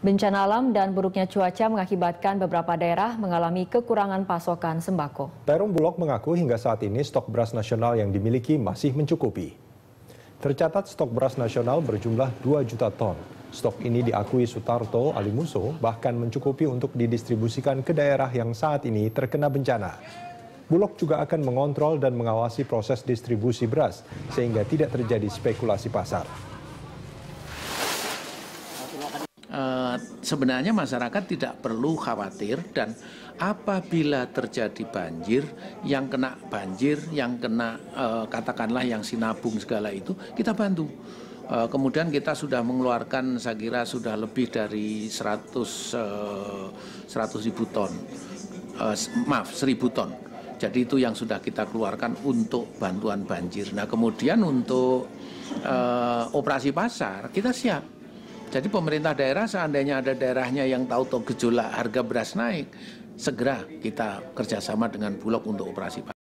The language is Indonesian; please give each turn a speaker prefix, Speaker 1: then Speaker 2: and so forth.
Speaker 1: Bencana alam dan buruknya cuaca mengakibatkan beberapa daerah mengalami kekurangan pasokan sembako.
Speaker 2: Perum Bulog mengaku hingga saat ini stok beras nasional yang dimiliki masih mencukupi. Tercatat stok beras nasional berjumlah 2 juta ton. Stok ini diakui Sutarto Alimuso bahkan mencukupi untuk didistribusikan ke daerah yang saat ini terkena bencana. Bulog juga akan mengontrol dan mengawasi proses distribusi beras sehingga tidak terjadi spekulasi pasar.
Speaker 3: sebenarnya masyarakat tidak perlu khawatir dan apabila terjadi banjir yang kena banjir yang kena eh, katakanlah yang sinabung segala itu kita bantu eh, kemudian kita sudah mengeluarkan saya kira sudah lebih dari 100 100 eh, ribu ton maaf 1000 ton jadi itu yang sudah kita keluarkan untuk bantuan banjir nah kemudian untuk operasi pasar kita siap jadi pemerintah daerah seandainya ada daerahnya yang tahu tahu gejolak harga beras naik, segera kita kerjasama dengan Bulog untuk operasi pasar.